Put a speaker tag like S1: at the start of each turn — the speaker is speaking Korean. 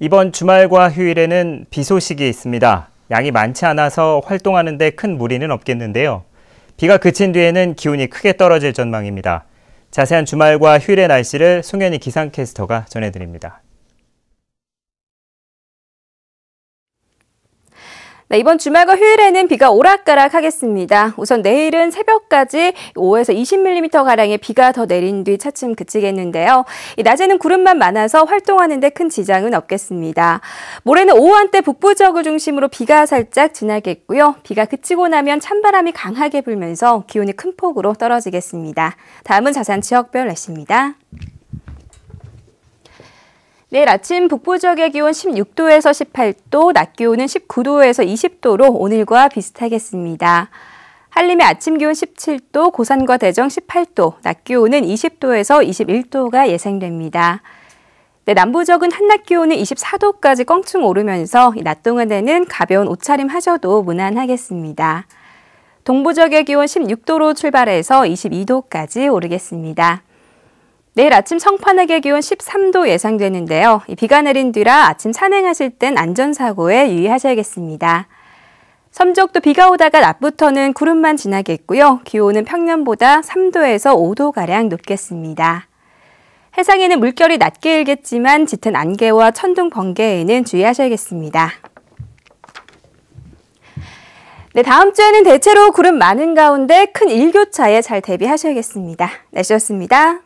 S1: 이번 주말과 휴일에는 비 소식이 있습니다. 양이 많지 않아서 활동하는데 큰 무리는 없겠는데요. 비가 그친 뒤에는 기온이 크게 떨어질 전망입니다. 자세한 주말과 휴일의 날씨를 송현희 기상캐스터가 전해드립니다.
S2: 네, 이번 주말과 휴일에는 비가 오락가락하겠습니다. 우선 내일은 새벽까지 5에서 20mm 가량의 비가 더 내린 뒤 차츰 그치겠는데요. 낮에는 구름만 많아서 활동하는데 큰 지장은 없겠습니다. 모레는 오후 한때 북부 지역을 중심으로 비가 살짝 지나겠고요. 비가 그치고 나면 찬바람이 강하게 불면서 기온이 큰 폭으로 떨어지겠습니다. 다음은 자산 지역별 날씨입니다. 내일 아침 북부 지역의 기온 16도에서 18도, 낮 기온은 19도에서 20도로 오늘과 비슷하겠습니다. 한림의 아침 기온 17도, 고산과 대정 18도, 낮 기온은 20도에서 21도가 예상됩니다. 네, 남부 지역은 한낮 기온은 24도까지 껑충 오르면서 낮 동안에는 가벼운 옷차림 하셔도 무난하겠습니다. 동부 지역의 기온 16도로 출발해서 22도까지 오르겠습니다. 내일 아침 성판악게 기온 13도 예상되는데요. 비가 내린 뒤라 아침 산행하실 땐 안전사고에 유의하셔야겠습니다. 섬적도 비가 오다가 낮부터는 구름만 지나겠고요. 기온은 평년보다 3도에서 5도가량 높겠습니다. 해상에는 물결이 낮게 일겠지만 짙은 안개와 천둥 번개에는 주의하셔야겠습니다. 네, 다음 주에는 대체로 구름 많은 가운데 큰 일교차에 잘 대비하셔야겠습니다. 날씨였습니다.